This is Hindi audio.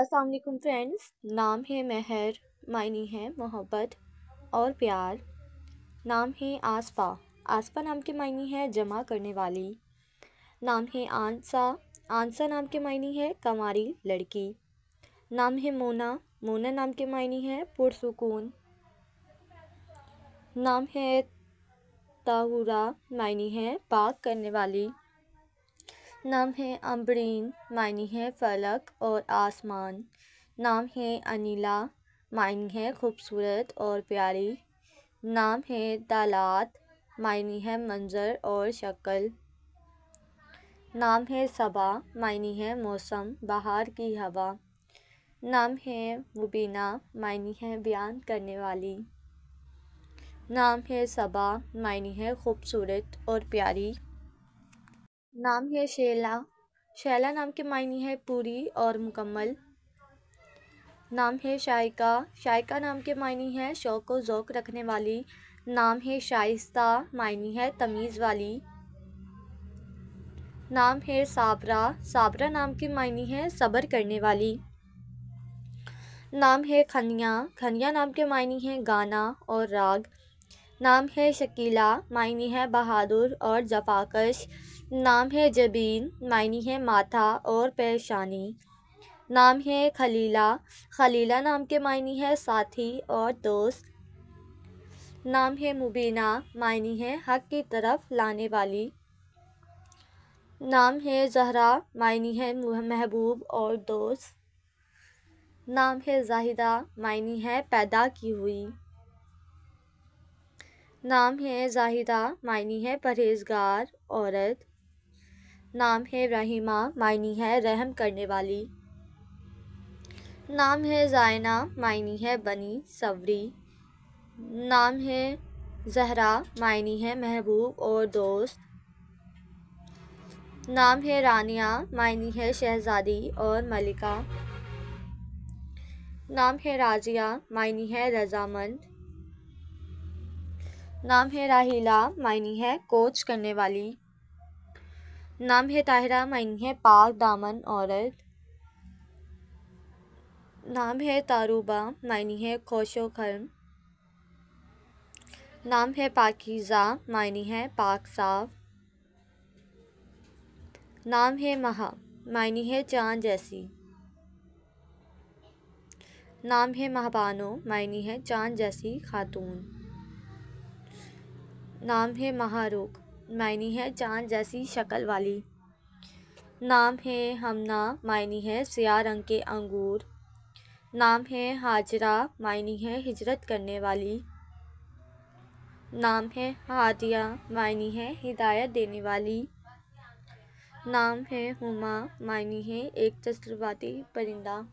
असलकुम फ्रेंड्स नाम है महर मायने है मोहब्बत और प्यार नाम है आसपा आसपा नाम के मायने है जमा करने वाली नाम है आंसा आंसा नाम के मायने है कमारी लड़की नाम है मोना मोना नाम के मायने है पुरसकून नाम है ताहुरा मायने है पाक करने वाली नाम है अम्बरीन मायनी है फलक और आसमान नाम है अनिला मायनी है खूबसूरत और प्यारी नाम है दालात मायनी है मंज़र और शक्ल नाम है सबा मायने है मौसम बाहर की हवा नाम है मुबीना मायनी है बयान करने वाली नाम है सबा मायनी है खूबसूरत और प्यारी नाम है शैला शैला नाम के मायने है पूरी और मुकम्मल नाम है शायका शायका नाम के मायने है शौक व ओक़ रखने वाली नाम है शाइस्ता मायने है तमीज़ वाली नाम है साबरा साबरा नाम के मायने है सब्र करने वाली नाम है खनिया खनिया नाम के मायने है गाना और राग नाम है शकीला मायनी है बहादुर और जफाकश नाम है जबीन मायनी है माथा और पेशानी नाम है खलीला खलीला नाम के मायनी है साथी और दोस्त नाम है मुबीना मायनी है हक की तरफ लाने वाली नाम है जहरा मायनी है महबूब और दोस्त नाम है जाहिदा मायनी है पैदा की हुई नाम है जाहिदा मायनी है परहेजगार औरत नाम है रहीमा मायनी है रहम करने वाली नाम है जायना मायनी है बनी सवरी नाम है जहरा मायनी है महबूब और दोस्त नाम है रानिया मायनी है शहजादी और मलिका नाम है राजिया मायनी है रजामंद नाम है राहिला मायनी है कोच करने वाली नाम है ताहिरा मायनी है पाक दामन औरत नाम है तारुबा मायनी है खोशो खर्म नाम है पाकिज़ा मायनी है पाक साफ नाम है महा मायनी है चांद जैसी नाम है महाबानो मायनी है चांद जैसी खातून नाम है महारोग मायनी है चांद जैसी शक्ल वाली नाम है हमना मायनी है सिया रंग के अंगूर नाम है हाजरा मायनी है हिजरत करने वाली नाम है हादिया मायनी है हिदायत देने वाली नाम है हुमा मायनी है एक तस्लवाती परिंदा